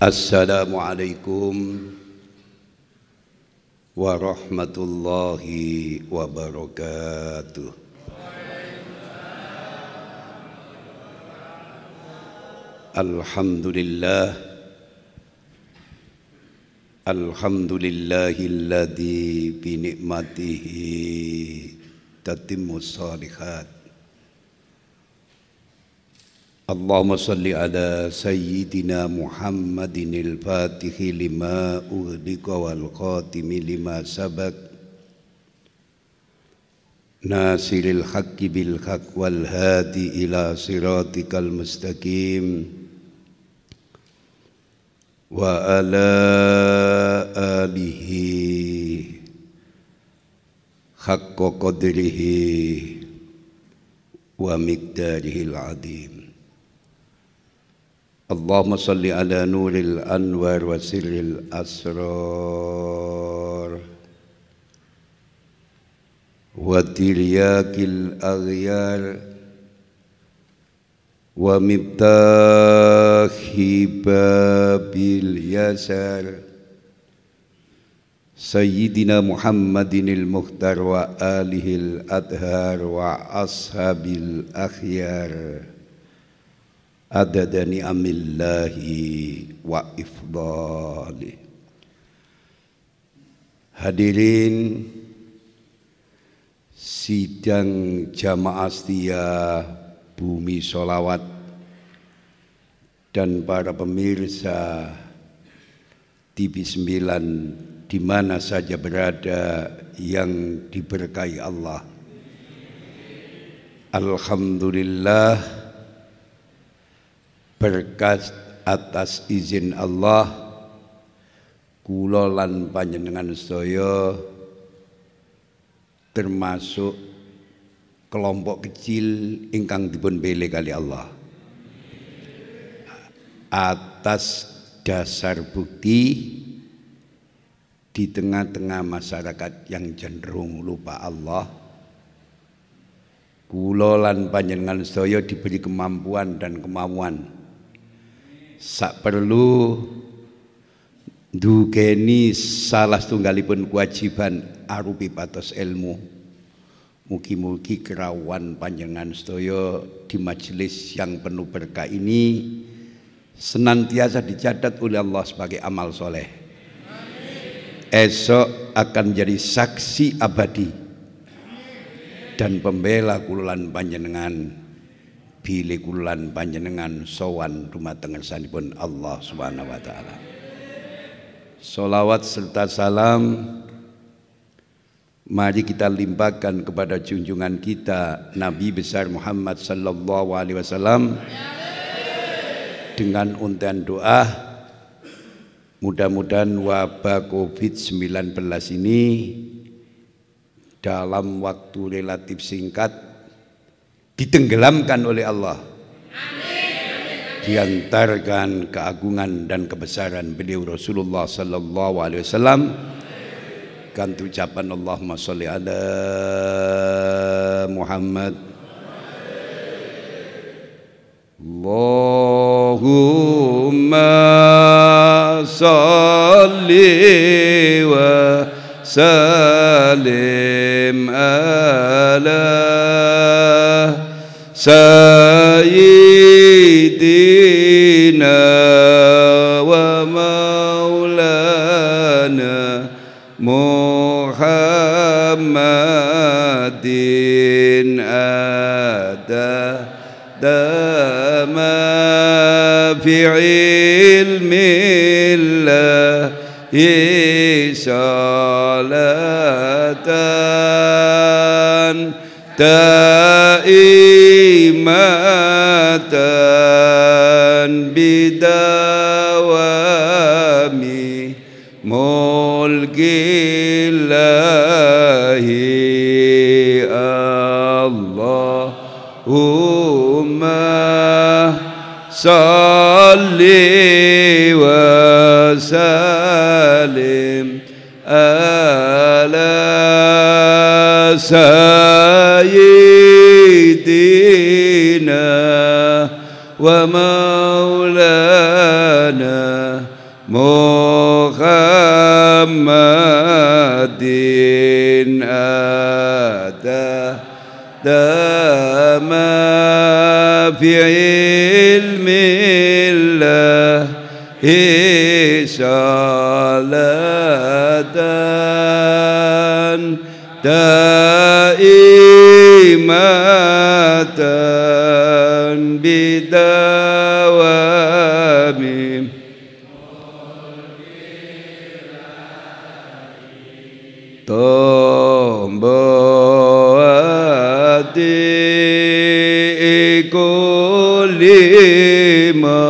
Assalamualaikum warahmatullahi wabarakatuh. Alhamdulillah Alhamdulillahilladzi bi ni'matihi tatimmu shalihat اللهم صل على سيدنا محمد الفاتح لما أغلق والقاتم لما سبق ناصر الحق بالحق والهادي إلى صراطك المستقيم وعلى آله حق قدره ومقداره العظيم اللهم صل على نور الأنوار وسر الأسرار وترياك الأغيار ومفتاح باب اليسار سيدنا محمد المختار وآله الأطهار وأصحاب الأخيار adadani amillahi wa ifdali hadirin sidang jamaah setia bumi solawat dan para pemirsa TV9 di mana saja berada yang diberkahi Allah Alhamdulillah berkas atas izin Allah kula panjenengan soyo termasuk kelompok kecil ingkang dipun pilih kali Allah atas dasar bukti di tengah-tengah masyarakat yang cenderung lupa Allah kula panjenengan soyo diberi kemampuan dan kemauan sak perlu dugeni salah tunggalipun kewajiban arupi batas ilmu mugi-mugi kerawan panjangan stoyo di majelis yang penuh berkah ini senantiasa dicatat oleh Allah sebagai amal soleh esok akan jadi saksi abadi dan pembela kululan panjenengan bilih kulan panjenengan sowan rumah tengah sanipun Allah Subhanahu wa taala. Solawat serta salam Mari kita limpahkan kepada junjungan kita Nabi besar Muhammad sallallahu alaihi wasallam dengan untian doa mudah-mudahan wabah Covid-19 ini dalam waktu relatif singkat ditenggelamkan oleh Allah. Diantarkan keagungan dan kebesaran beliau Rasulullah sallallahu alaihi wasallam kan ucapan Allahumma sholli ala Muhammad Allahumma sholli wa salim ala سيدنا ومولانا محمد أدى دام في علم الله صلاة دائمة بدوام ملك الله اللهم صل وسلم على سلام سيدنا ومولانا محمد أدى دام في علم الله شالتان دائما Ma tan bidawami, tombati ikulima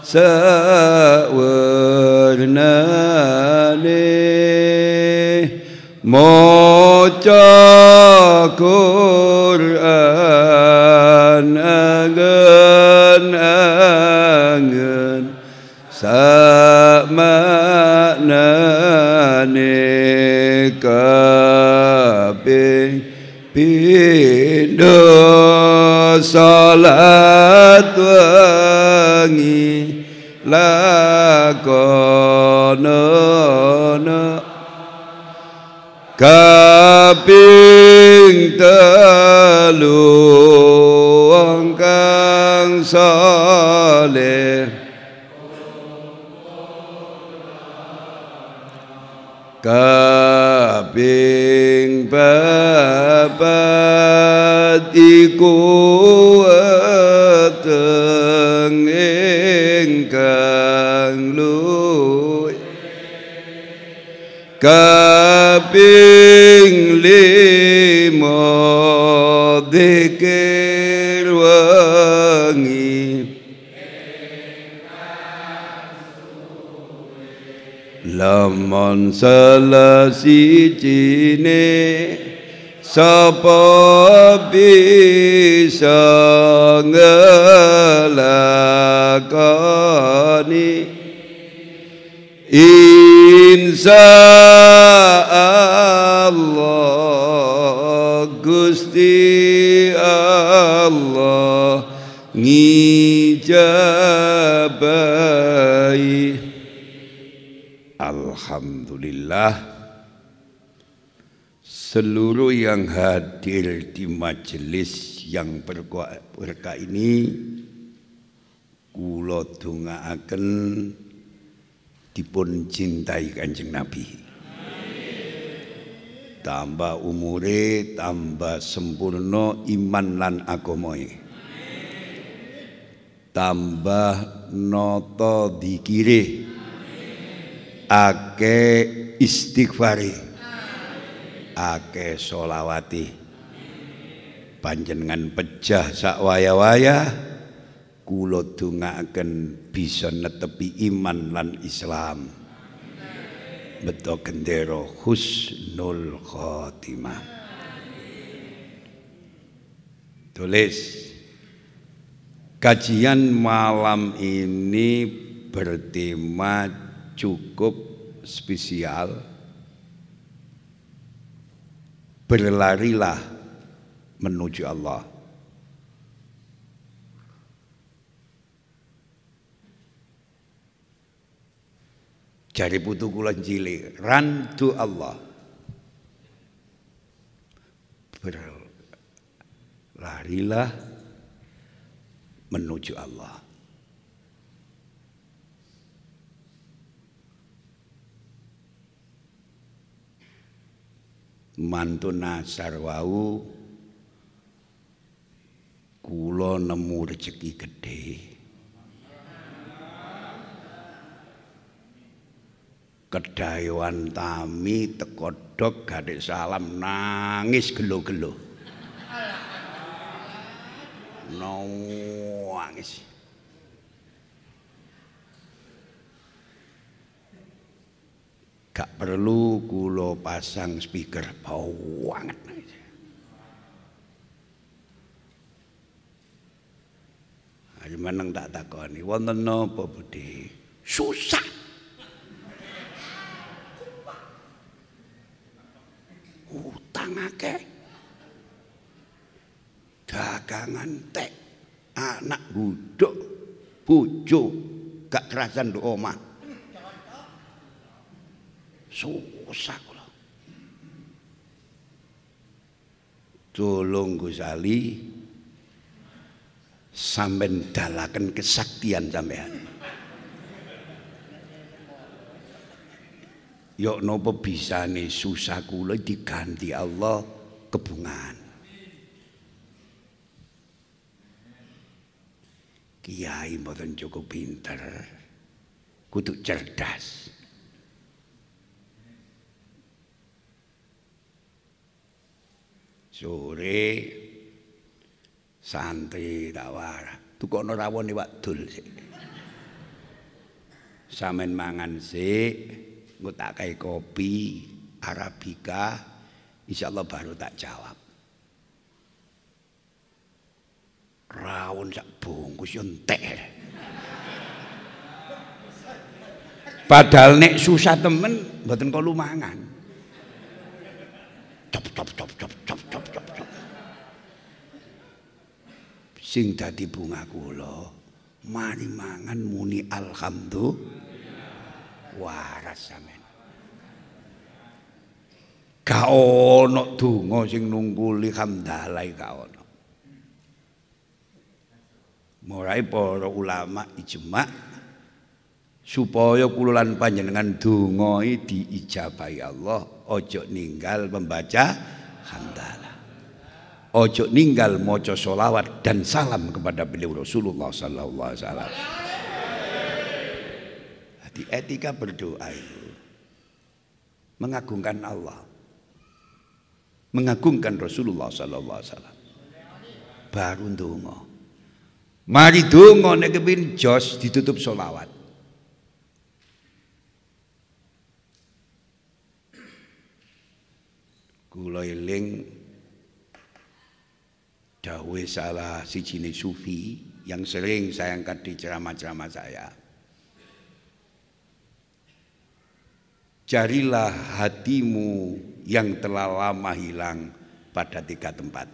sewarnane, mojo. شكر salah siji ne sapa bisa ngelakoni Alhamdulillah seluruh yang hadir di majelis yang berkah ini Dunga Aken dipun cintai Kanjeng Nabi. Tambah umure, tambah sempurna iman lan agomoy tambah noto dikirih ake istighfari ake solawati panjenengan pejah sak waya-waya kula akan bisa netepi iman lan Islam beto gendero husnul khotimah tulis kajian malam ini bertema cukup spesial berlarilah menuju Allah Jari putu kulan cilik Run to Allah Berlarilah menuju Allah mantuna sarwau kula nemu rejeki gedhe kedayoan tami teko dok gadek salam nangis gelo-gelo nangis -gelo. no, gak perlu kulo pasang speaker bau banget aja meneng tak takoni wonten napa budi susah utang akeh dagangan tek anak budok bojo gak kerasan omah Susah kula. Tolong Gus Ali sampean dalaken kesaktian sampean. Yok ya nopo bisa nih susah kula diganti Allah kebungan. Kiai mboten cukup pinter, kutuk cerdas. sore santri tawar tukokno rawon iwak dul sik sampean mangan sik engko tak kae kopi arabika insyaallah baru tak jawab rawon sak bungkus yo entek padahal nek susah temen mboten kok lumangan top top top top top top top sing dadi bunga kula mari mangan muni alhamdulillah waras sampean gak ono donga sing nungguli hamdalah gak ono para ulama ijma' supaya kululan panjenengan dungoi e diijabahi Allah ojo ninggal membaca hamdalah ojo ninggal moco solawat dan salam kepada beliau Rasulullah Sallallahu Alaihi Wasallam di etika berdoa itu mengagungkan Allah mengagungkan Rasulullah Sallallahu Alaihi Wasallam baru dungo mari dungo nek jos ditutup solawat kula eling salah salah jini sufi yang sering saya angkat di ceramah-ceramah saya. carilah hatimu yang telah lama hilang pada tiga tempat.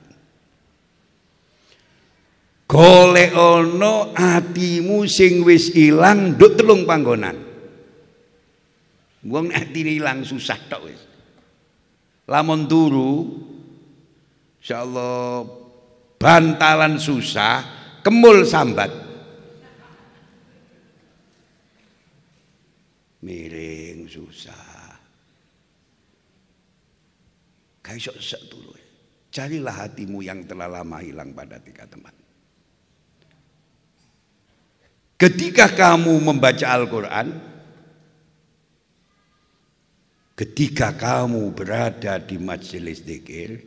Golek hatimu atimu sing wis ilang duk telung panggonan. Wong atine hilang susah tok wis lamun turu insyaallah bantalan susah kemul sambat miring susah kaisok sesak dulu carilah hatimu yang telah lama hilang pada tiga teman ketika kamu membaca Al-Quran ketika kamu berada di majelis zikir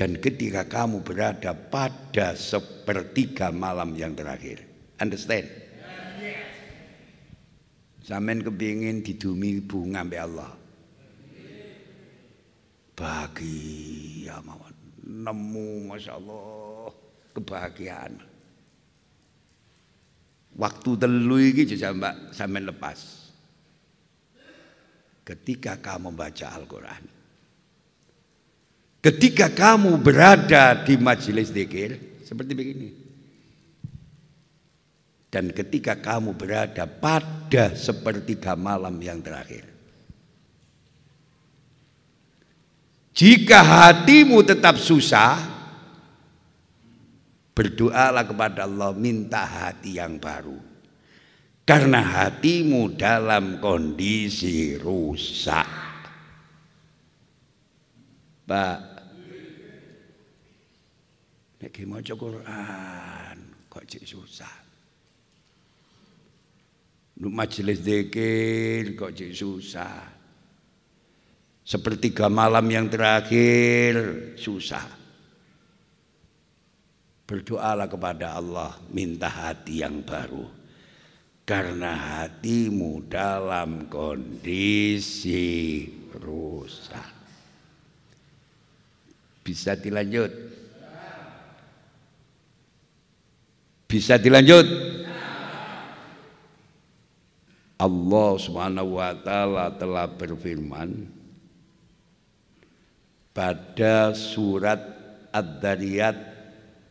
dan ketika kamu berada pada sepertiga malam yang terakhir. Understand? Yes. Samen kepingin didumi bunga mbak Allah. Bagi ya mawan, Nemu Masya Allah kebahagiaan. Waktu telu iki jejak mbak lepas ketika kamu membaca Al-Quran. Ketika kamu berada di majelis dikir, seperti begini. Dan ketika kamu berada pada sepertiga malam yang terakhir. Jika hatimu tetap susah, berdoalah kepada Allah, minta hati yang baru karena hatimu dalam kondisi rusak. Pak, nek maca Quran kok cek susah. Lu majelis zikir kok cek susah. Sepertiga malam yang terakhir susah. Berdoalah kepada Allah, minta hati yang baru karena hatimu dalam kondisi rusak. Bisa dilanjut? Bisa dilanjut? Allah Subhanahu wa taala telah berfirman pada surat Ad-Dariyat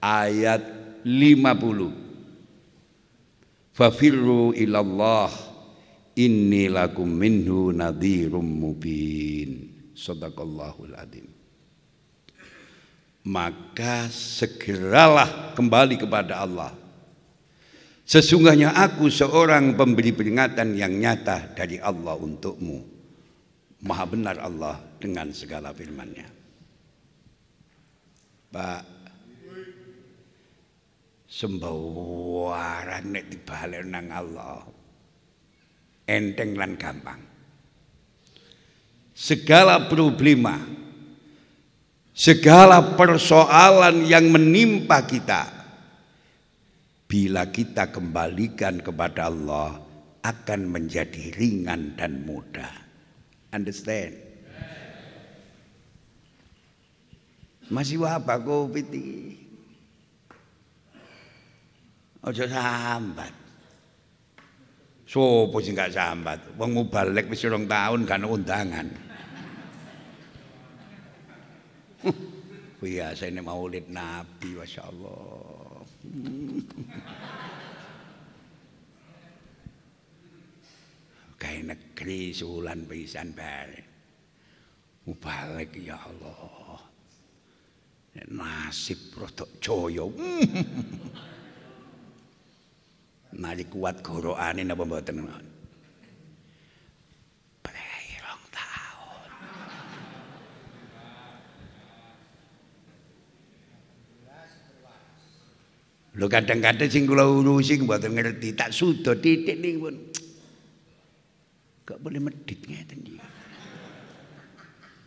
ayat 50 fafirru ilallah inni lakum minhu nadhirum mubin sadaqallahul adim maka segeralah kembali kepada Allah sesungguhnya aku seorang pemberi peringatan yang nyata dari Allah untukmu maha benar Allah dengan segala firmannya Pak sembawaran nek dibalik nang Allah enteng lan gampang segala problema segala persoalan yang menimpa kita bila kita kembalikan kepada Allah akan menjadi ringan dan mudah understand masih apa kau piti aja sambat. Sopo sing gak sambat? Wong balik wis urung taun gak undangan. Biasa ini maulid Nabi, Masya Allah. Kayak negeri sulan pisan bar. Mubalik ya Allah. Nasib rotok joyo. mari kuat gorokane napa mboten. Prayong taun. Lu kadang-kadang sing kula urusi mboten ngerti, tak sudo titik nipun. Kok boleh medit ngeten iki.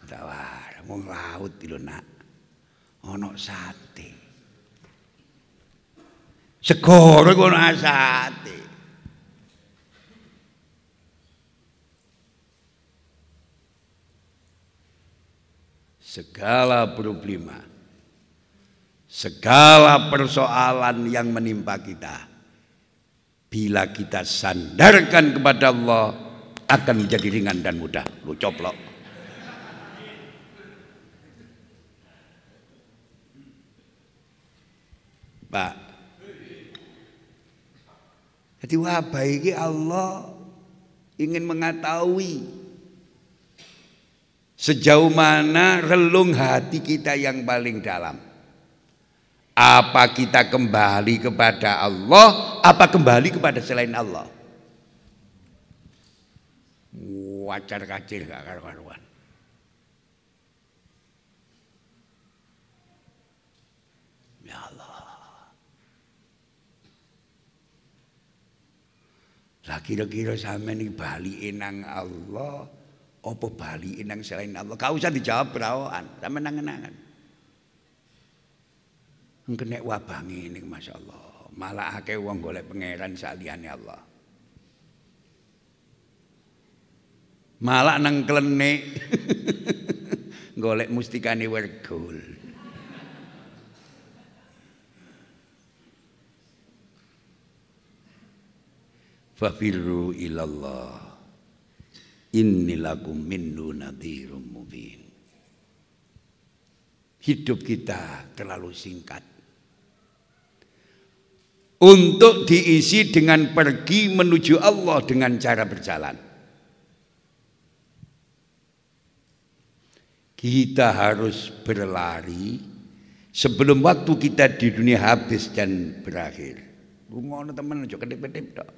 Tawar, mung laut lho nak. Ana sate. segoro iku ana asate segala problema segala persoalan yang menimpa kita bila kita sandarkan kepada Allah akan menjadi ringan dan mudah lu coplok Pak jadi wabah ini Allah ingin mengetahui sejauh mana relung hati kita yang paling dalam. Apa kita kembali kepada Allah, apa kembali kepada selain Allah. Wajar kacil gak karuan. kira-kira sampean iki balike nang Allah apa balike nang selain Allah? Kau usah dijawab brawoan, sampean nang nangan. Engke nek wabange ning masyaallah, malah akeh wong golek pangeran saliyane Allah. Malah nang klenik golek mustikane wergul. Fafirru ilallah. Inni lakum minnu nadhirum mubin. Hidup kita terlalu singkat. Untuk diisi dengan pergi menuju Allah dengan cara berjalan. Kita harus berlari sebelum waktu kita di dunia habis dan berakhir. Rumah teman, teman? kedip-kedip dong.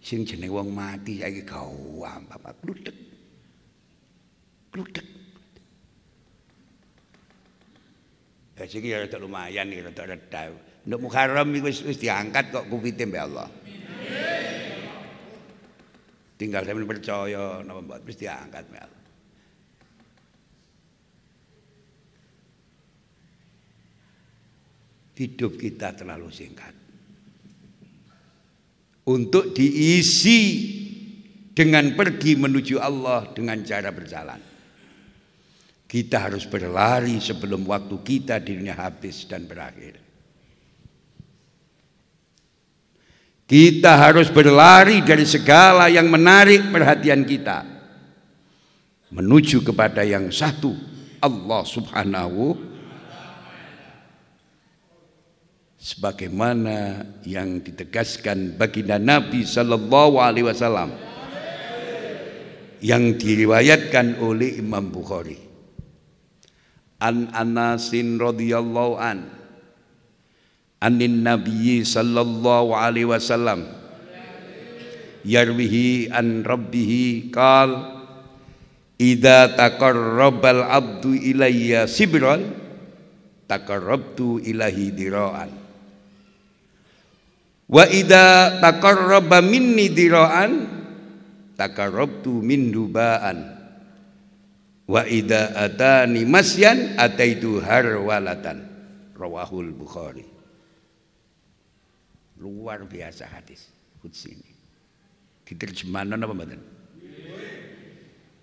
Sing jeneng wong mati saiki kau bapak kludek kludek Ya sing ya rada lumayan iki ya, rada reda. Nduk Muharram iku wis diangkat kok kupite mbek Allah. Tinggal sampeyan percaya napa mbok wis diangkat mbek Allah. Hidup kita terlalu singkat untuk diisi dengan pergi menuju Allah dengan cara berjalan. Kita harus berlari sebelum waktu kita dirinya habis dan berakhir. Kita harus berlari dari segala yang menarik perhatian kita menuju kepada yang satu, Allah Subhanahu sebagaimana yang ditegaskan baginda Nabi Shallallahu Alaihi Wasallam yang diriwayatkan oleh Imam Bukhari. An Anasin radhiyallahu an anin Nabi sallallahu alaihi wasallam yarwihi an rabbihi qal idza taqarrabal abdu ilayya sibran taqarrabtu ilahi dira'an Wa idza taqarraba minni dira'an taqarrabtu min dubaan. Wa idza atani masyan ataitu harwalatan. Rawahul Bukhari. Luar biasa hadis kudsi ini. Diterjemahkan apa mboten?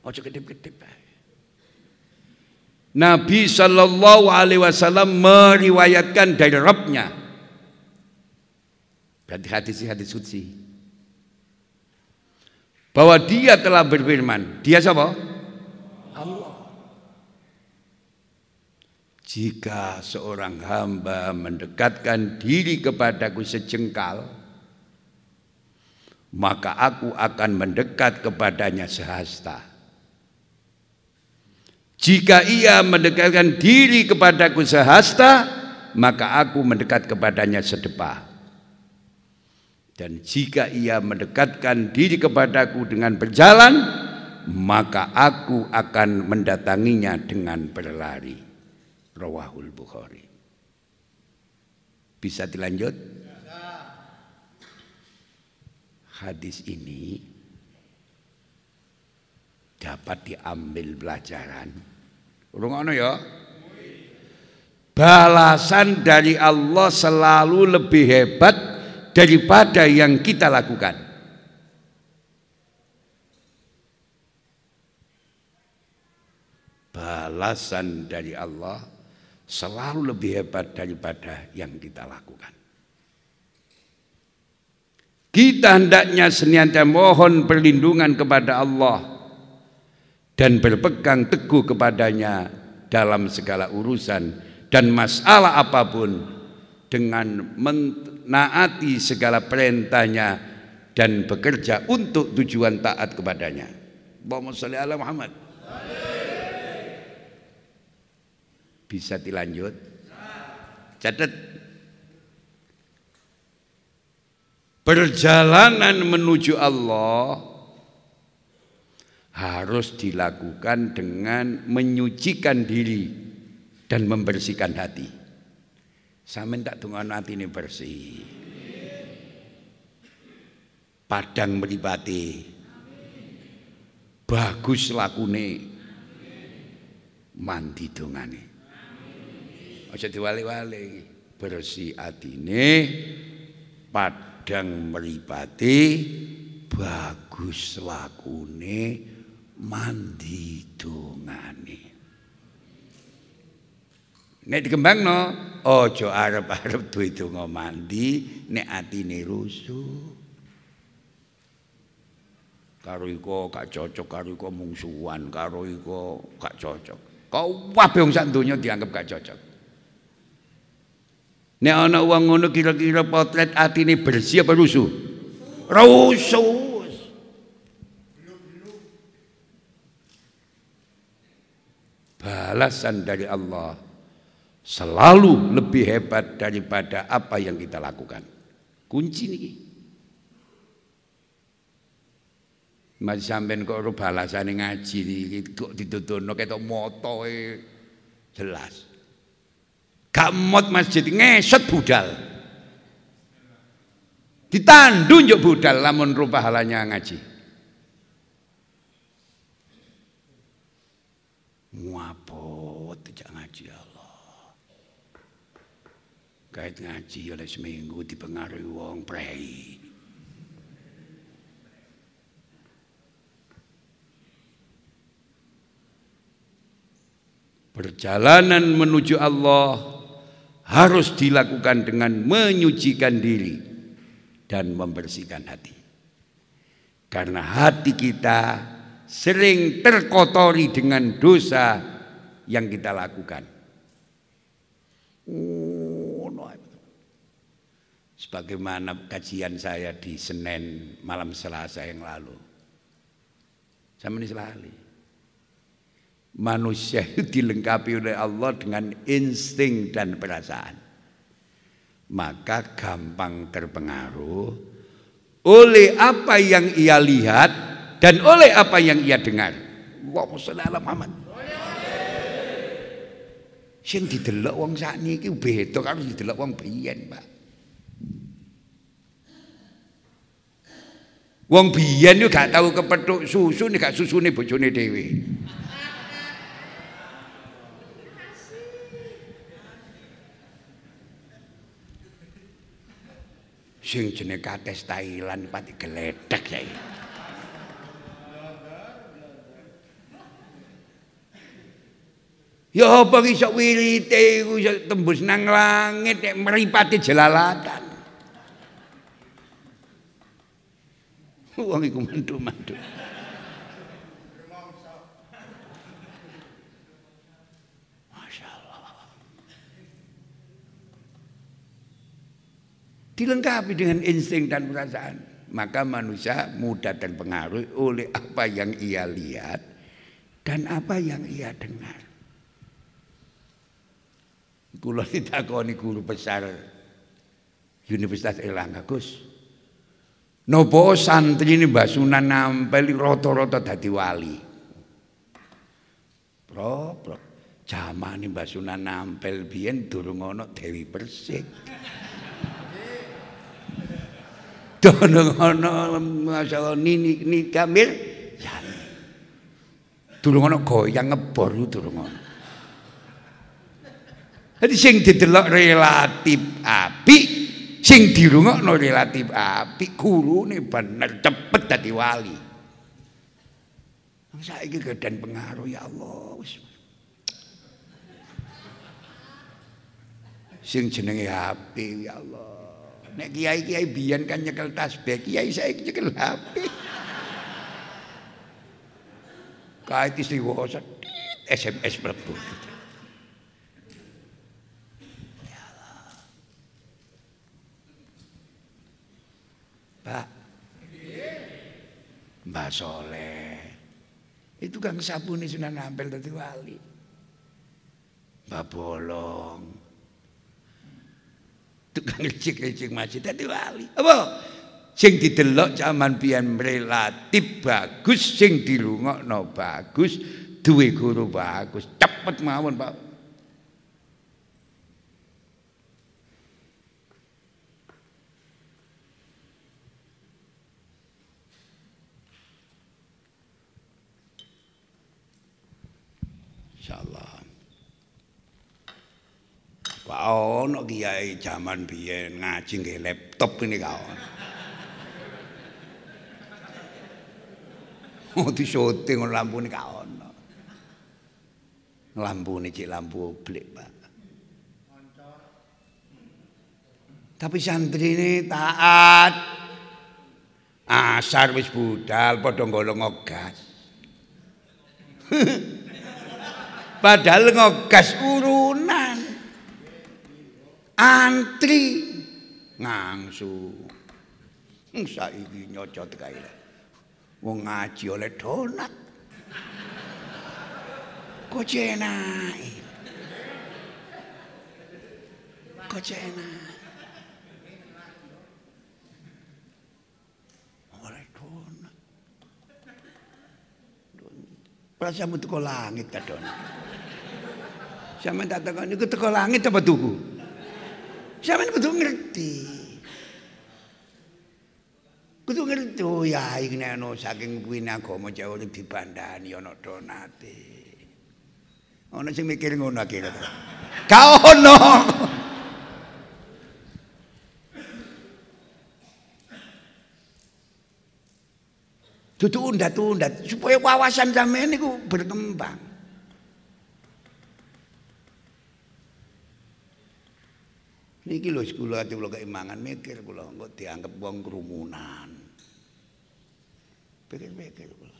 Ojo kedip-kedip. Nabi Shallallahu Alaihi Wasallam meriwayatkan dari Rabbnya Berarti hadis-hadis suci. Bahwa dia telah berfirman. Dia siapa? Allah. Jika seorang hamba mendekatkan diri kepadaku sejengkal, maka aku akan mendekat kepadanya sehasta. Jika ia mendekatkan diri kepadaku sehasta, maka aku mendekat kepadanya sedepa. Dan jika ia mendekatkan diri kepadaku dengan berjalan, maka aku akan mendatanginya dengan berlari. Rawahul Bukhari. Bisa dilanjut? Hadis ini dapat diambil pelajaran. Rungono ya. Balasan dari Allah selalu lebih hebat daripada yang kita lakukan. Balasan dari Allah selalu lebih hebat daripada yang kita lakukan. Kita hendaknya senantiasa mohon perlindungan kepada Allah dan berpegang teguh kepadanya dalam segala urusan dan masalah apapun dengan naati segala perintahnya dan bekerja untuk tujuan taat kepadanya. Allahumma sholli ala Muhammad. Bisa dilanjut? Catat. Perjalanan menuju Allah harus dilakukan dengan menyucikan diri dan membersihkan hati. Samin tak dungan hati ini bersih. Padang melipati. Bagus lakune. Mandi dungane. Aja diwali-wali. Bersih atine. Padang melipati. Bagus lakune. Mandi dungane. Nek dikembangno aja arep-arep duwe itu mandi nek atine rusuh. Karo iko gak cocok, karo iko mungsuan, karo iko gak cocok. kau wong sak santunya dianggap gak cocok. Nek anak uang ngono kira-kira potret atine bersih apa rusuh? Rusuh. balasan dari Allah selalu lebih hebat daripada apa yang kita lakukan. Kunci ini, Masih sampean kok ora balasane ngaji ini kok dituturno itu moto jelas. Gak mot masjid ngeset budal. Ditandu njuk budal lamun rupa halanya ngaji. Muap Kait ngaji oleh seminggu dipengaruhi wong prei. Perjalanan menuju Allah harus dilakukan dengan menyucikan diri dan membersihkan hati. Karena hati kita sering terkotori dengan dosa yang kita lakukan sebagaimana kajian saya di Senin malam Selasa yang lalu. Saya menisalahi. Manusia itu dilengkapi oleh Allah dengan insting dan perasaan. Maka gampang terpengaruh oleh apa yang ia lihat dan oleh apa yang ia dengar. Allahumma sholli ala Muhammad. Sing didelok wong sakniki beda karo didelok wong biyen, Pak. Wong biyen yo gak tau kepethuk susu nek gak susune bojone dhewe. Sing jeneng kates Thailand pati geledek ya. Ya apa iso wirite iku tembus nang langit nek mripate jelalatan. Uang iku mandu-mandu. dilengkapi dengan insting dan perasaan. Maka manusia mudah pengaruh oleh apa yang ia lihat dan apa yang ia dengar. Kula ditakoni guru besar Universitas Erlangga, Gus. Nopo santri ini Mbah Sunan nampeli roto-roto dadi wali. Bro, bro. Zaman ini Mbah Sunan nampel bian durung ono Dewi Persik. Durung ono Masya Allah Nini ni, Kamil. Ya. Durung ono goyang ngebor durung ono. Jadi sing didelok relatif apik sing dirungokno relatif apik gurune bener cepet dadi wali saya saiki gedan pengaruh ya Allah wis sing jenenge HP ya Allah nek kiai-kiai biyen kan nyekel tasbih kiai saiki nyekel HP kait istri wawasan SMS mlebu Pak. Mbak Soleh. Itu kan sapu ini sudah nampil tadi wali. Mbak Bolong. Tukang ngecik-ngecik masjid tadi wali. Apa? Sing didelok zaman pian relatif bagus. Sing dilungok bagus. Dwi guru bagus. Cepet mawon Pak. insyaallah kaono kiai jaman biyen ngaji nggih laptop ini kaono Oh di syuting lampu ini kau no. Lampu ini cik lampu oblik pak. Tapi santri ini taat. Asar wis budal podong golong ngegas. padahal ngegas urunan antri ngangsu saiki nyocot kae lah wong ngaji oleh donat kok jenak kok jenak oleh donat Perasaan itu kok langit ke donat Sama tak takon niku teko langit apa tuku? Sama kudu ngerti. Kudu ngerti oh ya no saking kuina saking jauh agama Jawa dibandani ana donate. Ono sing mikir ngono kira-kira kau ono. tutu undat-undat supaya wawasan sampean niku berkembang. Niki lho kula ati kula keimangan mikir kula kok dianggap wong kerumunan. Pikir-pikir kula.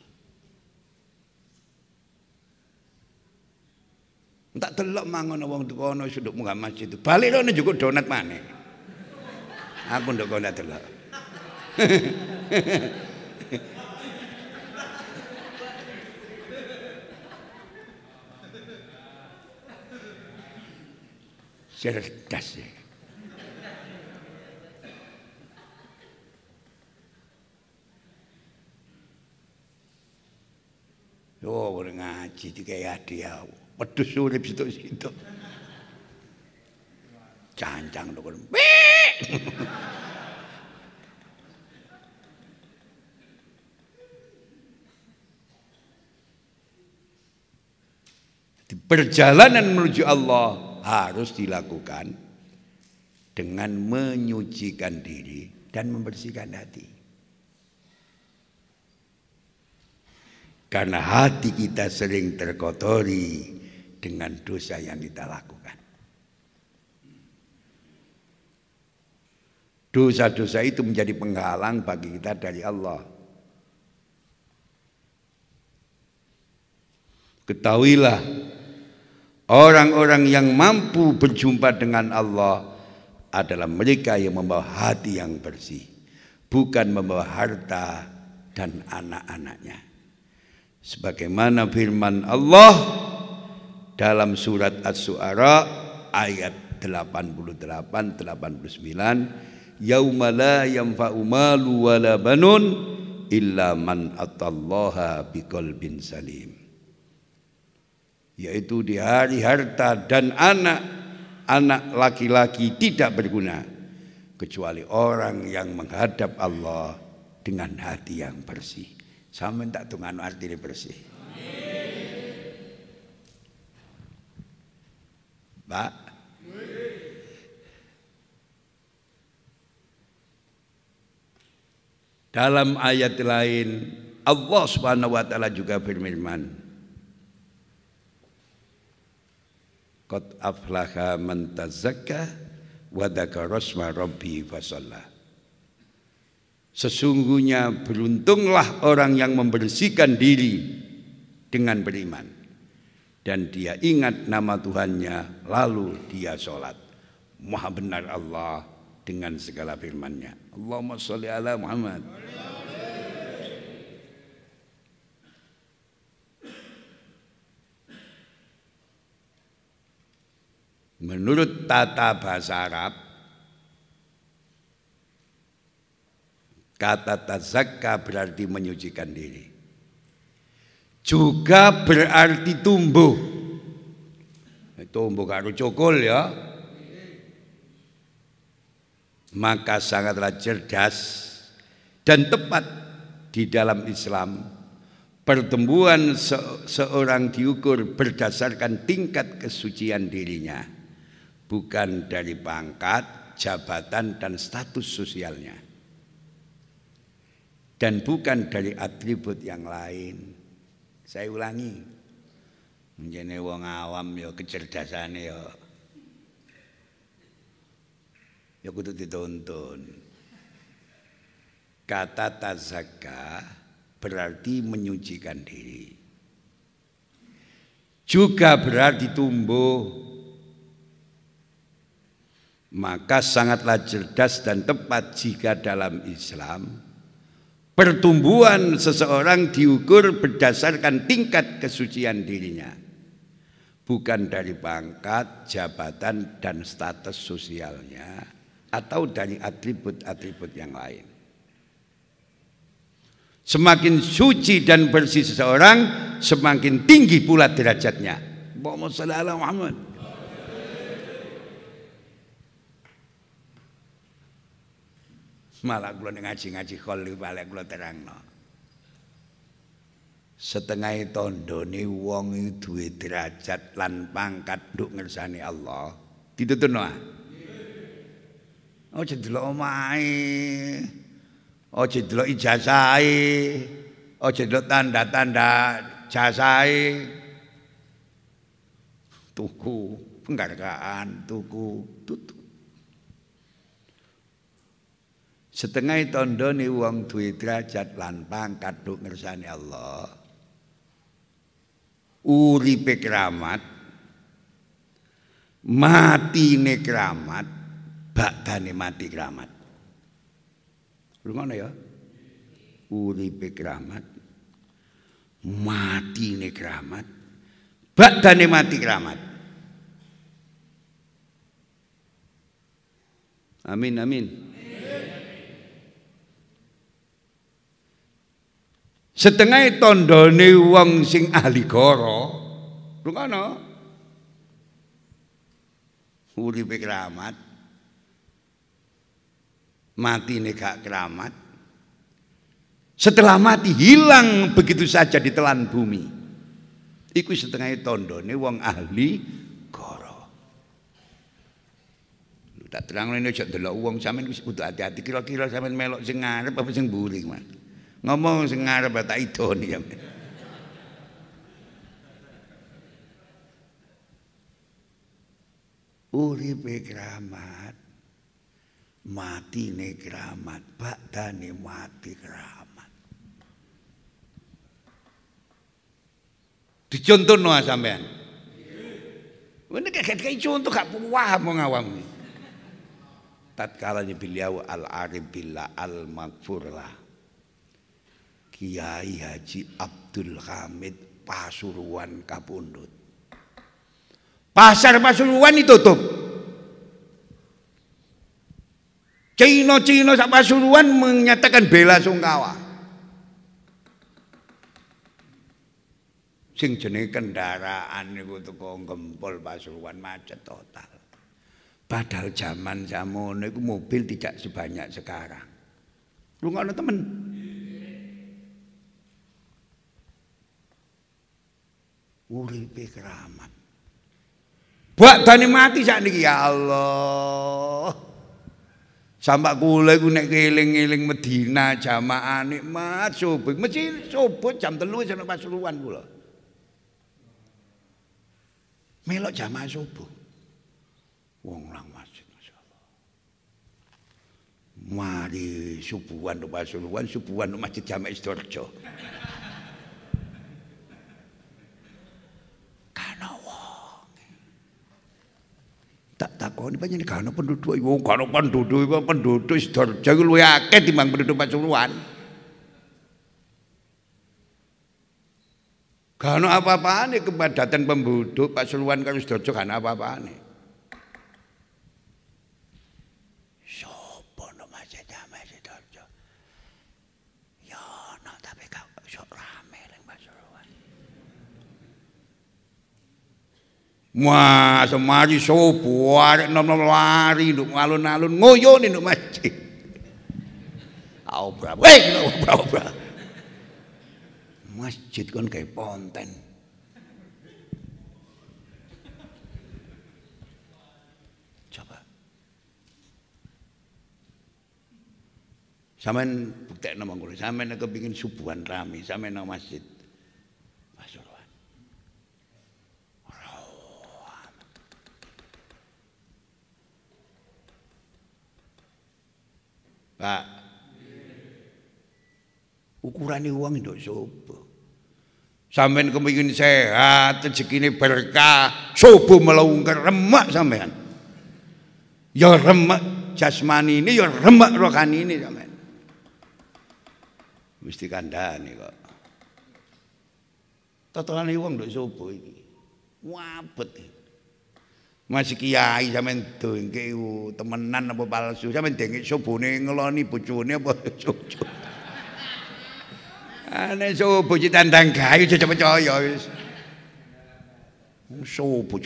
Tak delok mangono wong kono suduk muka masjid. Balik rono juga donat maneh. Aku ndak kono delok. cerdas ya. haji dikei hadiah. Pedus urip situ-situ. Cancang to kono. Di perjalanan menuju Allah harus dilakukan dengan menyucikan diri dan membersihkan hati. Karena hati kita sering terkotori dengan dosa yang kita lakukan. Dosa-dosa itu menjadi penghalang bagi kita dari Allah. Ketahuilah, orang-orang yang mampu berjumpa dengan Allah adalah mereka yang membawa hati yang bersih, bukan membawa harta dan anak-anaknya sebagaimana firman Allah dalam surat As-Su'ara ayat 88 89 yauma la yanfa'u malu wala banun illa man atallaha biqalbin salim yaitu di hari harta dan anak anak laki-laki tidak berguna kecuali orang yang menghadap Allah dengan hati yang bersih sama tak arti atine bersih. Pak. Dalam ayat lain Allah Subhanahu wa taala juga berfirman, Qad aflaha man tazakka wa dzakara rabbi fasallah. Sesungguhnya beruntunglah orang yang membersihkan diri dengan beriman. Dan dia ingat nama Tuhannya, lalu dia sholat. Maha benar Allah dengan segala firmannya. Allahumma sholli ala Muhammad. Menurut tata bahasa Arab, Kata tazakka berarti menyucikan diri. Juga berarti tumbuh. Eh, tumbuh karo cokol ya. Maka sangatlah cerdas dan tepat di dalam Islam. Pertumbuhan se seorang diukur berdasarkan tingkat kesucian dirinya. Bukan dari pangkat, jabatan, dan status sosialnya dan bukan dari atribut yang lain. Saya ulangi. menjadi wong awam ya kecerdasan ya ya kudu ditonton. Kata tazaka berarti menyucikan diri. Juga berarti tumbuh. Maka sangatlah cerdas dan tepat jika dalam Islam Pertumbuhan seseorang diukur berdasarkan tingkat kesucian dirinya. Bukan dari pangkat, jabatan, dan status sosialnya. Atau dari atribut-atribut yang lain. Semakin suci dan bersih seseorang, semakin tinggi pula derajatnya. Muhammad malah kula ngaji-ngaji kholi balik kula terangno setengah tandane wong iki duwe derajat lan pangkat nduk ngersani Allah dituturno ah aja delok omahe aja delok ijazahe aja delok tanda-tanda jazai, tuku penghargaan tuku tutu setengah tandane uang duit derajat lan pangkat duk ngersani Allah uripe mati matine kramat badane mati keramat kramat mana ya uripe mati matine kramat badane mati keramat amin, amin. setengah tandane wong sing ahli goro rungono uripe kramat matine gak kramat setelah mati hilang begitu saja ditelan bumi iku setengah tandane wong ahli goro tak terang ini jadi delok uang sampean butuh hati-hati kira-kira sampean melok sing ngarep apa sing buring mas Ngomong sing ngarep itu ya, idoni ya. Uripe keramat. Matine keramat, dani mati keramat. Dicontohno ah, sampean. Ini kaget-kaget contoh gak puah mau ngawam tatkala beliau al arif bila al magfur lah Kiai Haji Abdul Hamid Pasuruan Kapundut. Pasar Pasuruan ditutup. Cino-cino sak Pasuruan menyatakan bela sungkawa. Sing jenis kendaraan itu teko gempol Pasuruan macet total. Padahal zaman zaman itu mobil tidak sebanyak sekarang. Lu nggak ada temen. uripe keramat. Buat tani mati sak niki ya Allah. Sampak kula iku nek keling-eling Medina jamaah nikmat subuh mesti subuh jam 3 jam pas suruhan kula. Melok jamaah subuh. Wong lang masjid masyaallah. Mari subuhan do pas suruhan subuhan do masjid jamaah Sidorjo. Tak takoni banyak nih kano penduduk ibu oh, kano penduduk penduduk sedor jauh lu yakin timbang penduduk pasuruan. Kano apa apa nih kepadatan penduduk pasuruan kalau sedor jauh apa apa nih. Wah, semari sopo arek nom-nom lari nduk alun-alun ngoyone nduk masjid. Au bravo. Hei, eh, bravo, bravo. Masjid kon kayak ponten. Coba. Sampeyan buktekno monggo. Sampeyan kepengin subuhan rame, sampeyan nang masjid. Pak. Ukurane wong nduk sapa? Sampeyan kepengin sehat, rezekine berkah, sobo melungker remek sampeyan. Ya remak jasmani ini ya remak rohani ini sampeyan. Mesti kandhane kok. Tetangane wong nduk sapa iki? Wabet. Ini. Mas kiai sampean dengke oh, temenan apa palsu? Sampean dengke subune ngeloni bojone apa cucu? Ane subuh ditandang gayu aja percaya wis. Subuh.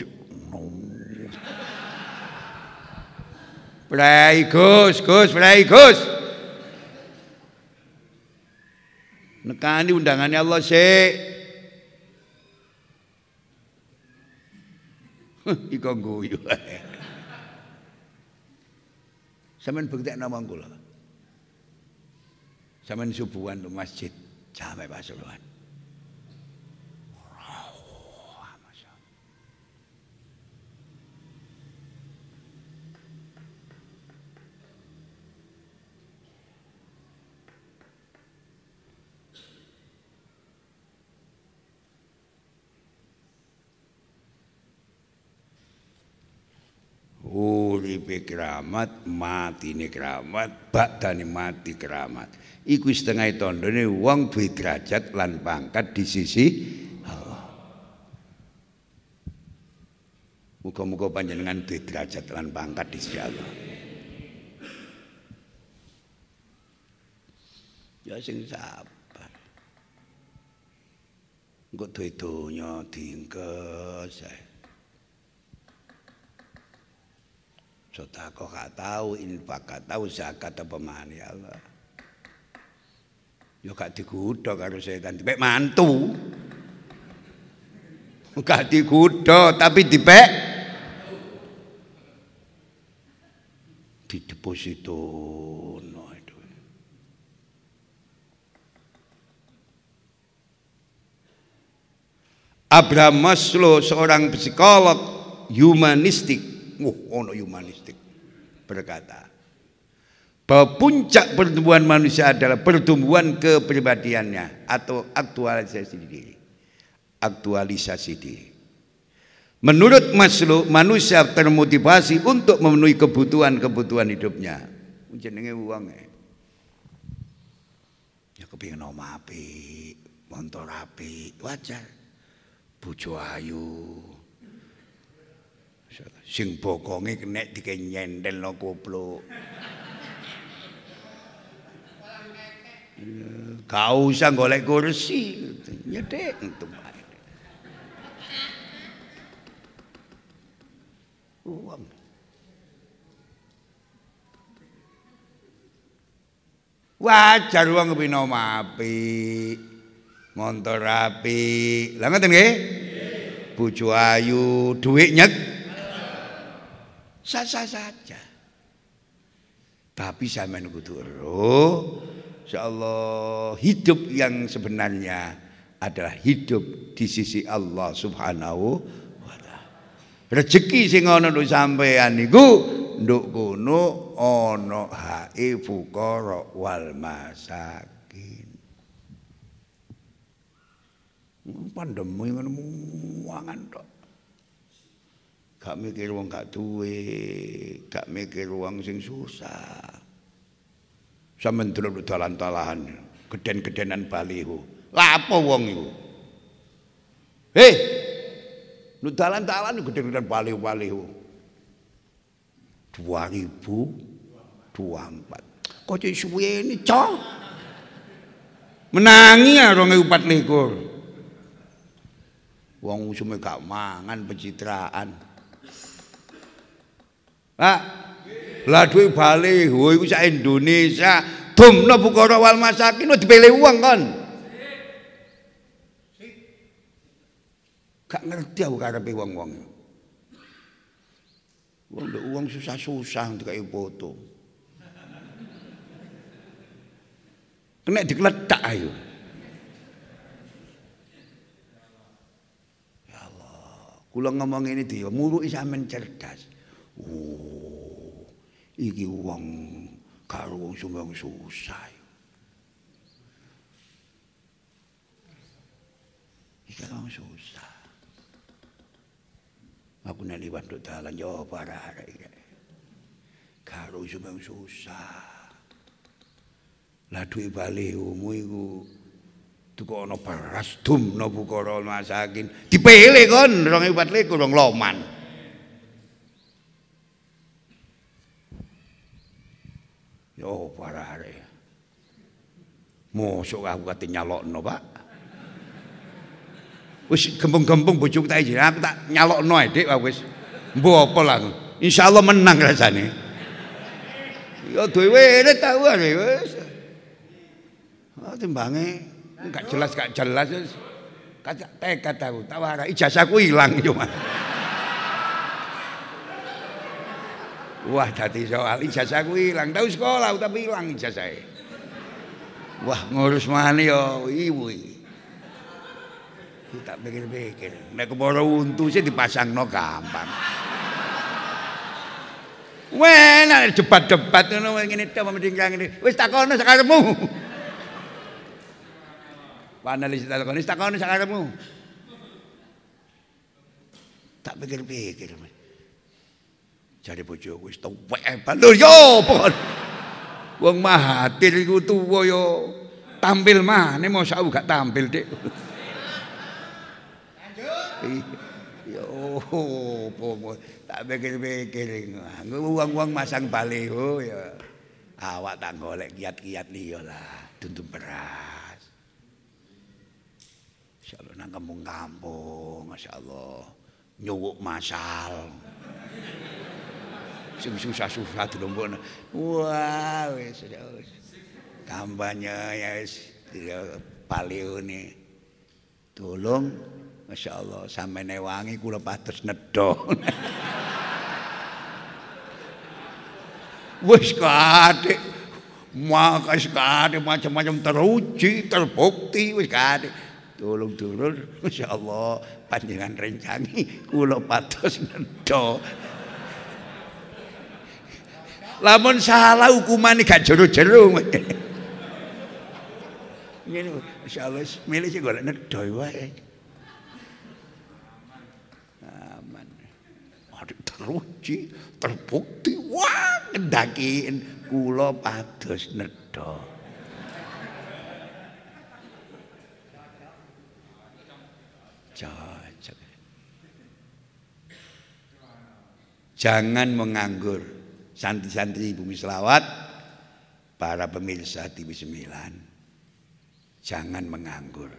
Play Gus, Gus, play Gus. Nekani undangannya Allah sih. Iko guyu. Sampeyan bektekno nama kula. Sampeyan subuhan masjid, sampe pasuruan. uripe keramat mati matine keramat dani mati keramat iku setengah ini wong duwe derajat lan pangkat di sisi Allah Muka-muka panjenengan duwe derajat lan pangkat di sisi Allah ya sing sabar engko duwe donya saya. Sotako gak tahu infak gak tahu zakat apa mana ya Allah. Yo ya gak digodho karo setan, dipek mantu. Gak digudo tapi dipek di deposito no itu. Abraham Maslow seorang psikolog humanistik wah ono humanistik berkata bahwa puncak pertumbuhan manusia adalah pertumbuhan kepribadiannya atau aktualisasi diri. Aktualisasi diri. Menurut Maslow, manusia termotivasi untuk memenuhi kebutuhan-kebutuhan hidupnya. Jenenge uangnya. E. Ya kepingin omah api, motor api, wajar. Bujo ayu, sing bokonge kena dikenyendel no kupluk gak usah golek kursi nyedek Uang. Wajar uang kepino mapi, montor rapi, lama tenge, bucu ayu, duit nyet, sah saja. Tapi sampean kudu insya Allah hidup yang sebenarnya adalah hidup di sisi Allah Subhanahu wa taala. Rezeki sing ana nduk sampean niku nduk kono ana hae fuqara wal masakin. Pandemi ngono mangan tok. gak mikir wong gak duwe, gak mikir wong sing susah. Sampe ndelok dalan talahan, geden-gedenan baliho. Lah apa wong iku? Hei, eh, lu dalan talan gede gede balik balik dua ribu dua empat kau jadi suwe ini cow menangi ya orang empat ligor uang semua gak mangan pencitraan Pak. Lah duwe bali, ho oh, iku sak Indonesia. Dumno bukara wal masakin dipilih wong kon. Gak ngerti aku karepe wong-wong. Wong nduk wong susah-susah untuk kaya foto. Kena dikeletak ayo. Ya Allah, kula ngomong ini dia, muru isamen cerdas. oh, iki wong karo wong sumbang susah iki wong susah aku nek liwat tok dalan yo parah iki karo sumbang susah lah duwe bali umu iku Tukuk ono peras dum no bukoro masakin. Dipele kan, rong leku, rong loman. Oh parah hari Mosok aku kate nyalokno, Pak. Wis gembung-gembung bojoku tak izin, aku tak nyalokno ae, Dik, wis. Mbok apa lah. Insyaallah menang rasane. Ya dhewe wis ah, tau wis. Oh, timbange enggak jelas, enggak jelas. Kata tekad aku, tak ijazahku hilang cuma. Wah tadi soal ijazah jasaku ilang. tahu sekolah tapi ilang ijazah. E. Wah ngurus mana ya, yo iya, ibu Aku tak pikir-pikir. Nek kepara untu sih no gampang. Wah, cepat debat-debat ngono mau to ini. ngene. Wis takono sakarepmu. Panelis takono sakarepmu. Tak pikir-pikir. jare bojoku wis tuwa lho yo pon wong mahatir iku tuwa yo tampil mah ne masa gak tampil dik lanjut yo opo tak mikir-mikir wong-wong masang baliho ya awak tak golek kiat-kiat liya lah dundum beras insyaallah nang kampung kampung masyaallah nyuwuk masal sing susah-susah dilombokna. Wah, wis ya wis. Kampanye ya wis paleone. Tolong masyaallah sampeyane wangi kula pados nedha. Wis kate. Makas kate macam-macam teruji, terbukti wis kate. Tolong dulur masyaallah panjenengan rencangi kula pados nedha. lamun salah hukumane gak jero-jero. Ngene, insyaallah milih sing golek nedo wae. Aman. Aduh teruji, terbukti wah ngendaki kula pados nedo. Jangan menganggur. santri-santri Bumi Selawat, para pemirsa TV 9, jangan menganggur.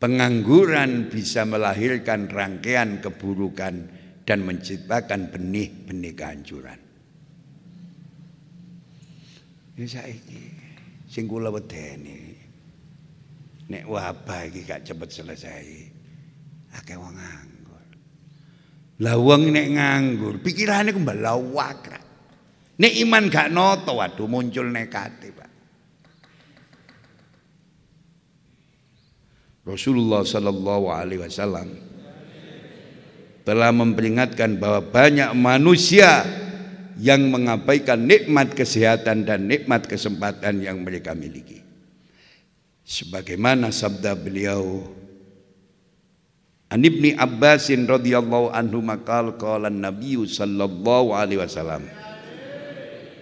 Pengangguran bisa melahirkan rangkaian keburukan dan menciptakan benih-benih kehancuran. Ya, ini saya ini, kula wedeni. Nek wabah ini gak cepet selesai. Akeh lah wong nek nganggur, pikirane kembalau lawak. Nek iman gak noto, waduh muncul nekat. Pak. Rasulullah sallallahu alaihi wasallam telah memperingatkan bahwa banyak manusia yang mengabaikan nikmat kesehatan dan nikmat kesempatan yang mereka miliki. Sebagaimana sabda beliau, An Ibni Abbasin radhiyallahu anhu maqal qala nabiyyu sallallahu alaihi wasallam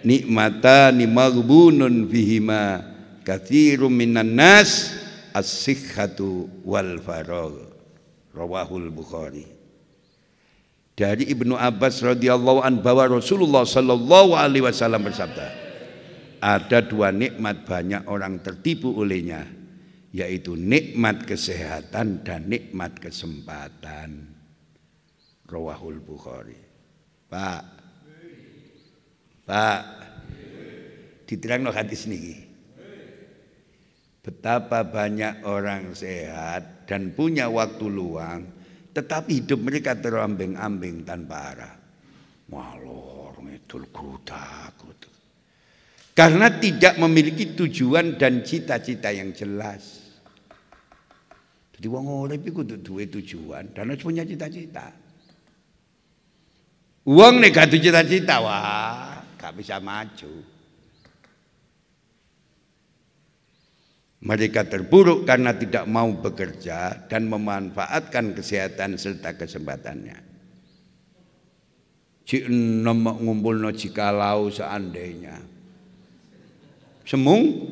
Nikmatani maghbunun fihima katsirun minan nas as-sihhatu wal faragh rawahul Bukhari dari Ibnu Abbas radhiyallahu an bahwa Rasulullah sallallahu alaihi wasallam bersabda ada dua nikmat banyak orang tertipu olehnya yaitu nikmat kesehatan dan nikmat kesempatan. Rawahul Bukhari. Pak. Pak. diterang no hadis niki. Betapa banyak orang sehat dan punya waktu luang, tetapi hidup mereka terambing-ambing tanpa arah. Malor, medul, grudak, grudak karena tidak memiliki tujuan dan cita-cita yang jelas. Jadi wong urip iku kudu duwe tujuan dan harus punya cita-cita. Uang nek gak cita-cita wah, gak bisa maju. Mereka terburuk karena tidak mau bekerja dan memanfaatkan kesehatan serta kesempatannya. Cik enam ngumpul no cikalau seandainya semunggo.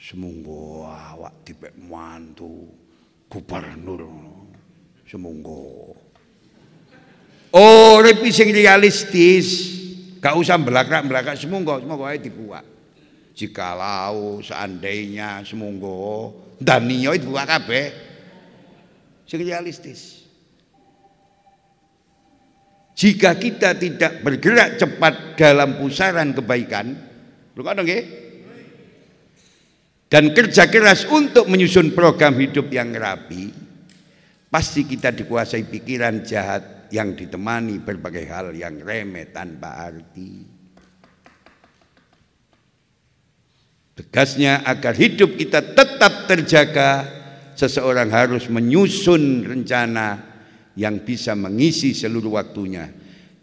Semunggo awak tipe mantu gubernur. Semunggo. oh, sing realistis. Gak usah belakang-belakang, semunggo, semua ae dibuka. Jikalau seandainya semunggo dan itu dibuka kabeh. Sing realistis. Jika kita tidak bergerak cepat dalam pusaran kebaikan, dan kerja keras untuk menyusun program hidup yang rapi, pasti kita dikuasai pikiran jahat yang ditemani berbagai hal yang remeh tanpa arti. Tegasnya agar hidup kita tetap terjaga, seseorang harus menyusun rencana yang bisa mengisi seluruh waktunya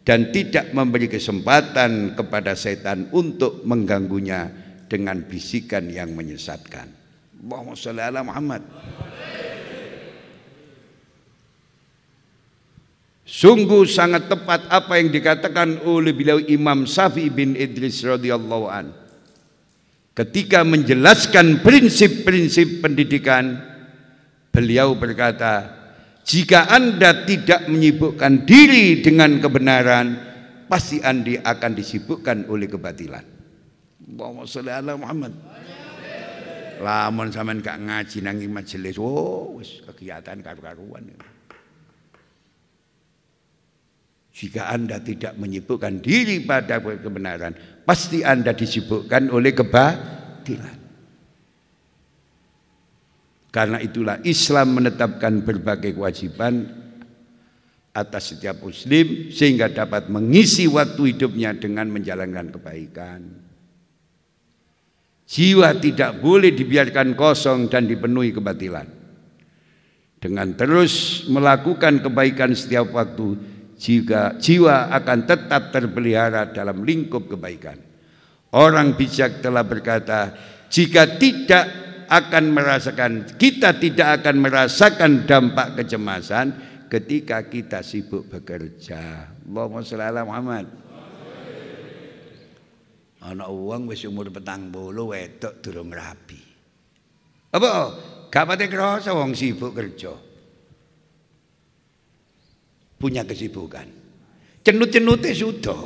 dan tidak memberi kesempatan kepada setan untuk mengganggunya dengan bisikan yang menyesatkan. Allahumma ala Muhammad. Sungguh sangat tepat apa yang dikatakan oleh beliau Imam Safi bin Idris radhiyallahu an. Ketika menjelaskan prinsip-prinsip pendidikan, beliau berkata, jika Anda tidak menyibukkan diri dengan kebenaran, pasti Anda akan disibukkan oleh kebatilan. Allahumma sholli ala Muhammad. Lamun sampean gak ngaji nang majelis, oh wis kegiatan karu-karuan. Jika Anda tidak menyibukkan diri pada kebenaran, pasti Anda disibukkan oleh kebatilan. Karena itulah Islam menetapkan berbagai kewajiban atas setiap muslim sehingga dapat mengisi waktu hidupnya dengan menjalankan kebaikan. Jiwa tidak boleh dibiarkan kosong dan dipenuhi kebatilan. Dengan terus melakukan kebaikan setiap waktu, jika jiwa akan tetap terpelihara dalam lingkup kebaikan. Orang bijak telah berkata, jika tidak akan merasakan kita tidak akan merasakan dampak kecemasan ketika kita sibuk bekerja. Allahumma sholli ala Muhammad. Ana uang wis umur petang bolu wedok durung rapi. Apa? Gak pati kerasa wong sibuk kerja. Punya kesibukan. Cenut-cenutnya sudah.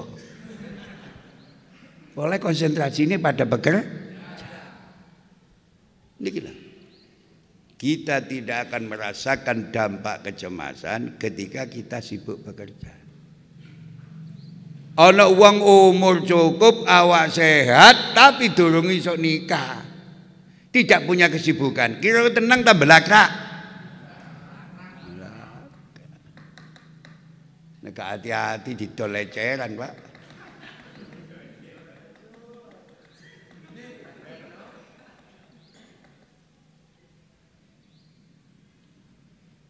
Oleh konsentrasi ini pada bekerja Nikilah. Kita tidak akan merasakan dampak kecemasan ketika kita sibuk bekerja. Ana uang umur cukup, awak sehat, tapi durung iso nikah. Tidak punya kesibukan. Kira tenang tambah belakang. Nek hati-hati didol leceran, Pak.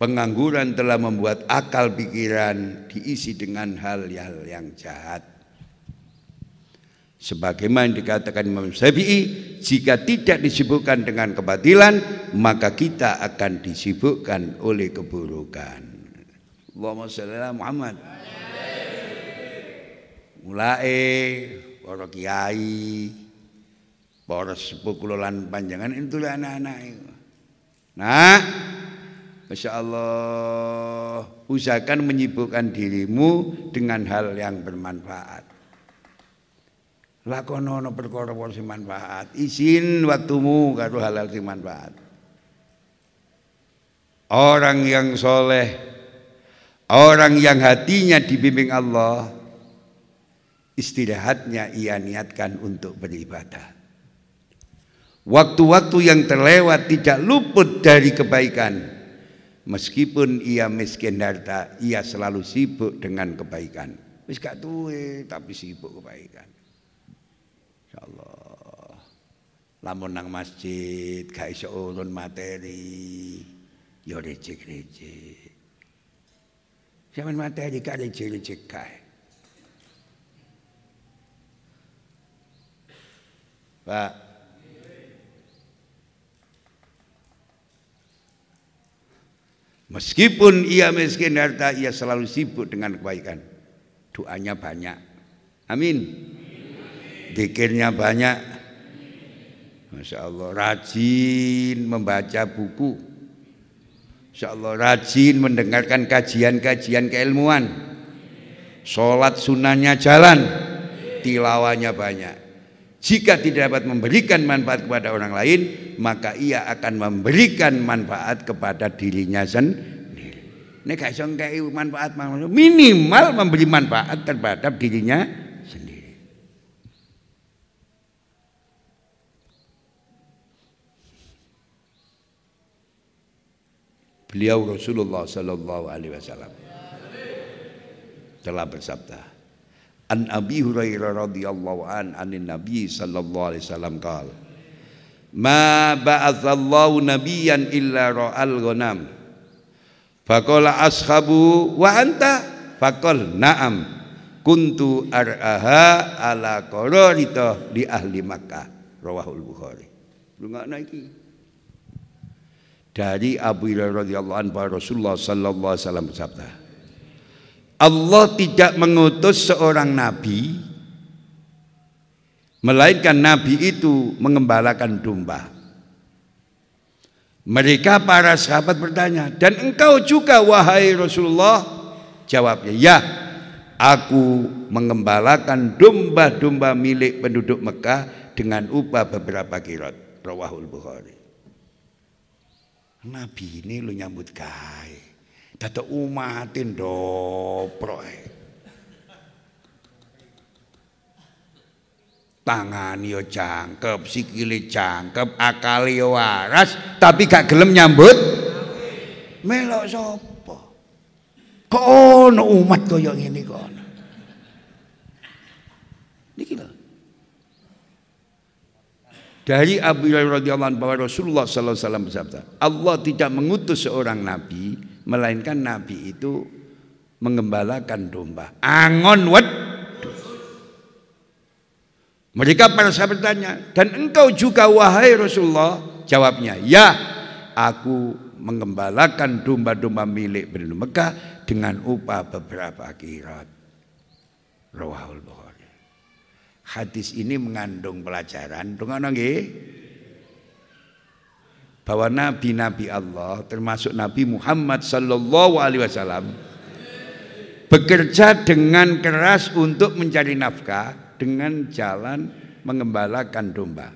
Pengangguran telah membuat akal pikiran diisi dengan hal-hal yang jahat. Sebagaimana dikatakan Imam Syafi'i, jika tidak disibukkan dengan kebatilan, maka kita akan disibukkan oleh keburukan. Allahumma sholli ala Muhammad. Mulai para kiai, para sepuh panjangan itu anak-anak. Nah, Masya Allah, usahakan menyibukkan dirimu dengan hal yang bermanfaat. Lakonono perkara si manfaat. izin waktumu hal halal si manfaat. Orang yang soleh, orang yang hatinya dibimbing Allah, istirahatnya ia niatkan untuk beribadah. Waktu-waktu yang terlewat tidak luput dari kebaikan. Meskipun ia miskin harta, ia selalu sibuk dengan kebaikan. Wis gak tapi sibuk kebaikan. Insyaallah. Lamun nang masjid gak iso ulun materi, yo ya rejek-rejek. Zaman materi gak rejek-rejek kae. Pak, Meskipun ia miskin harta, ia selalu sibuk dengan kebaikan. Doanya banyak. Amin. Dikirnya banyak. Masya Allah, rajin membaca buku. Masya Allah, rajin mendengarkan kajian-kajian keilmuan. Sholat sunnahnya jalan. Tilawanya banyak. Jika tidak dapat memberikan manfaat kepada orang lain, maka ia akan memberikan manfaat kepada dirinya sendiri. Ini gak iso manfaat minimal memberi manfaat terhadap dirinya sendiri. Beliau Rasulullah Sallallahu Alaihi Wasallam telah bersabda, An Abi Hurairah radhiyallahu an anin Nabi sallallahu alaihi wasallam qaal Ma ba'athallahu nabiyyan illa ra'al ghanam Faqala ashabu wa anta faqal na'am kuntu ar'aha ala qararita di ahli Makkah rawahul Bukhari Rungakna iki dari Abu Hurairah radhiyallahu anhu Rasulullah sallallahu alaihi wasallam bersabda Allah tidak mengutus seorang nabi melainkan nabi itu mengembalakan domba. Mereka para sahabat bertanya, "Dan engkau juga wahai Rasulullah?" Jawabnya, "Ya, aku mengembalakan domba-domba milik penduduk Mekah dengan upah beberapa kirat." Rawahul Bukhari. Nabi ini lu nyambut gaib dadak umatin ndoprok tangan yo jangkep sikile jangkep akal yo waras tapi gak gelem nyambut melok sapa kok ono umat koyo ngene kok ono niki lho dari Abu Hurairah radhiyallahu anhu bahwa Rasulullah sallallahu alaihi wasallam bersabda Allah tidak mengutus seorang nabi melainkan nabi itu mengembalakan domba. Angon wedus. Mereka para sahabat tanya, dan engkau juga wahai Rasulullah? Jawabnya, ya aku mengembalakan domba-domba milik Bani Mekah dengan upah beberapa akhirat. Rawahul Bukhari. Hadis ini mengandung pelajaran. Tunggu nggih bahwa nabi-nabi Allah termasuk Nabi Muhammad sallallahu alaihi wasallam bekerja dengan keras untuk mencari nafkah dengan jalan mengembalakan domba.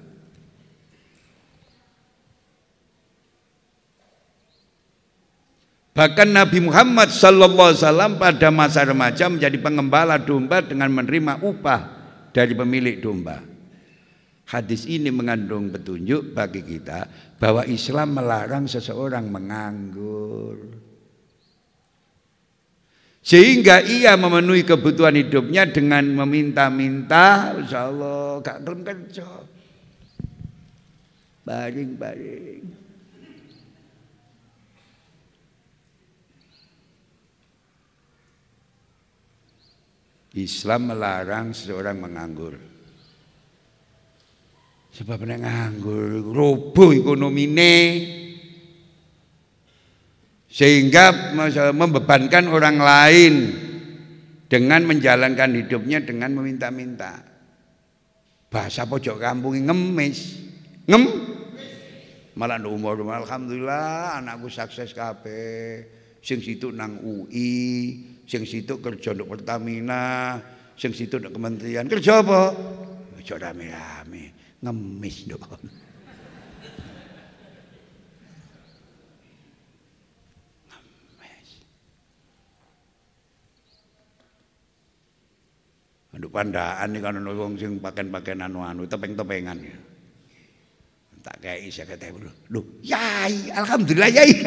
Bahkan Nabi Muhammad sallallahu alaihi wasallam pada masa remaja menjadi pengembala domba dengan menerima upah dari pemilik domba. Hadis ini mengandung petunjuk bagi kita bahwa Islam melarang seseorang menganggur. Sehingga ia memenuhi kebutuhan hidupnya dengan meminta-minta, insya Allah, gak kelem kerja. Baring-baring. Islam melarang seseorang menganggur. Sebab nek nganggur roboh ekonomine sehingga membebankan orang lain dengan menjalankan hidupnya dengan meminta-minta. Bahasa pojok kampung ngemis. Ngem malah ndak umur alhamdulillah anakku sukses kabeh sing situ nang UI sing situ kerja untuk Pertamina sing situ untuk kementerian kerja apa kerja rame-rame ngemis doon. Ngemis. Aduh pandaan nih kan nulung sing pakaian-pakaian anu-anu, tepeng-tepengan ya. Tak kayak isya kata ibu duh, yai, alhamdulillah yai.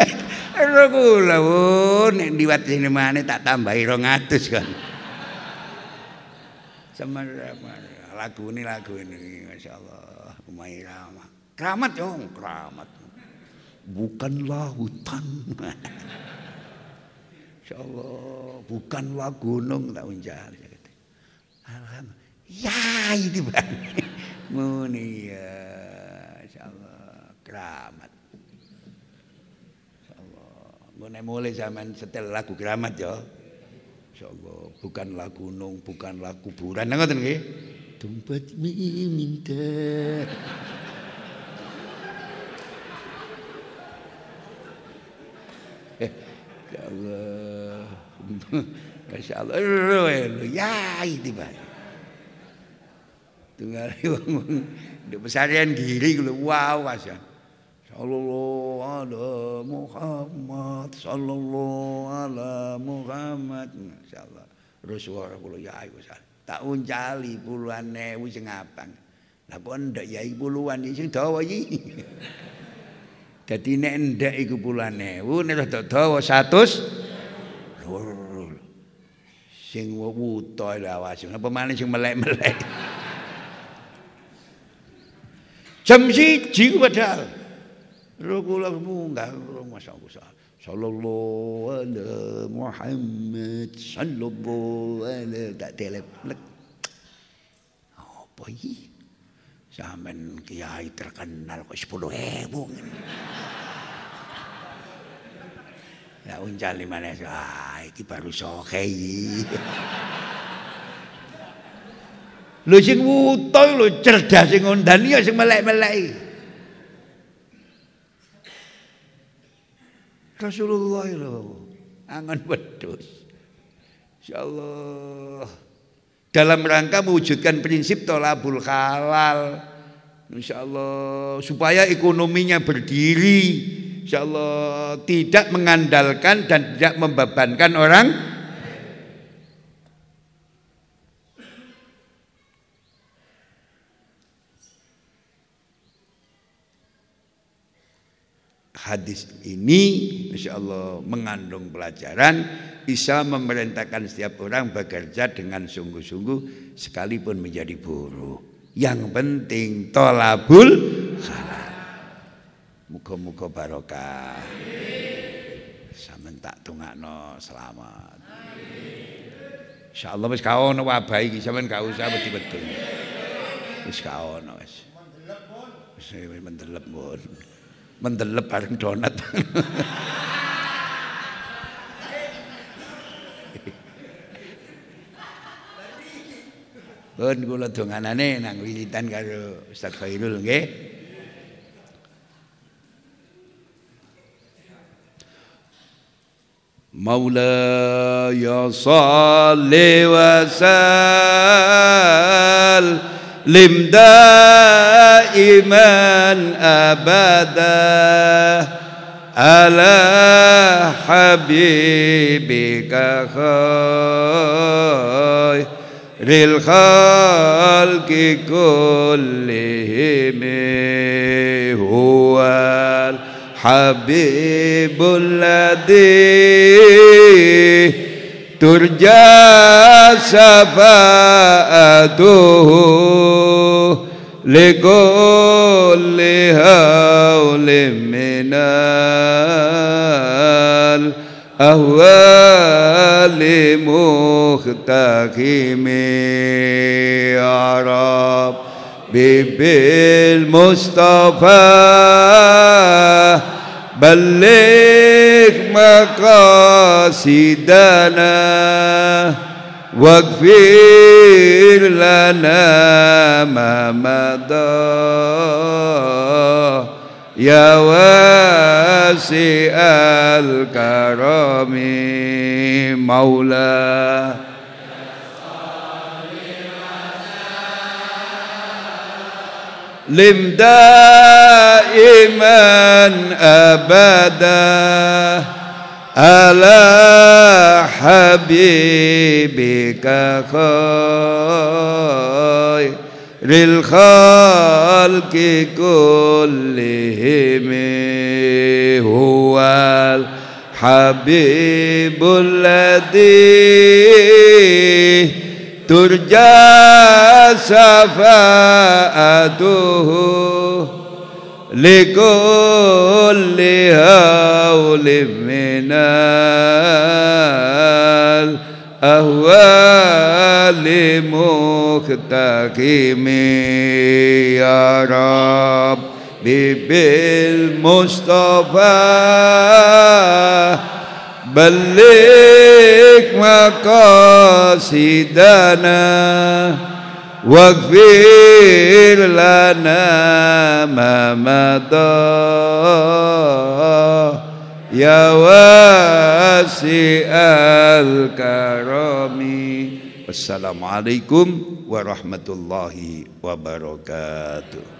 Aku yang diwat sini mana tak tambah rong atus kan. Sama-sama lagu ini lagu ini masya Allah umai keramat dong keramat bukanlah hutan masya Allah bukanlah gunung tak unjar ya itu bang muni ya masya Allah keramat masya Allah mulai mulai zaman setel lagu keramat ya Insyaallah bukanlah gunung, bukanlah kuburan. Ngoten nggih? tempat meminta. Eh, ya Allah. Masya Allah. Ya itu baik Tunggal di pesarian diri kalau wow masya. Sallallahu ala Muhammad Sallallahu ala Muhammad Masya Allah Rasulullah ya ayo tak uncali puluhan ewu sing abang. Lah kok ndek yai puluhan iki sing dawa iki. Dadi nek ndek iku puluhan ewu nek dawa dawa 100 sing wuto lha wae sing apa sing melek-melek. Jam 1 padahal. Rukulah munggah rumah sang pusaka. صلى الله muhammad محمد صلى الله على tak teleplek apa oh, iki kiai terkenal kok 10 ribu ya unjal ah iki baru soke iki lho sing wuto lho cerdas sing sing melek-melek Rasulullah lho. Angon wedus. Insyaallah. Dalam rangka mewujudkan prinsip tolabul halal. Insyaallah supaya ekonominya berdiri. Insyaallah tidak mengandalkan dan tidak membebankan orang hadis ini Insya Allah mengandung pelajaran bisa memerintahkan setiap orang bekerja dengan sungguh-sungguh sekalipun menjadi buruh yang penting tolabul halal muka-muka barokah sama tak no selamat Insya Allah kau no wabah ini sampean kau usah betul wedi wis kaono wis wis mendelep bareng donat. Pun kula donganane nang wiritan karo Ustaz Khairul nggih. مولا يا صلي لم دائما أبدا على حبيبك خير الخلق كلهم هو الحبيب الذي ترجى شفاءته لكل هول من الأهوال مختكم يا رب بالمصطفى بلغ مقاصدنا واغفر لنا ما مضى يا واسع الكرم مولاي لم دائما أبدا على حبيبك خير للخلق كلهم هو الحبيب الذي ترجى شفاعته لكل هول من الأهوال مختكم يا رب بالمصطفى بلغ مقاصدنا واغفر لنا ما مضى يا واسع الكرم Wassalamualaikum warahmatullahi wabarakatuh.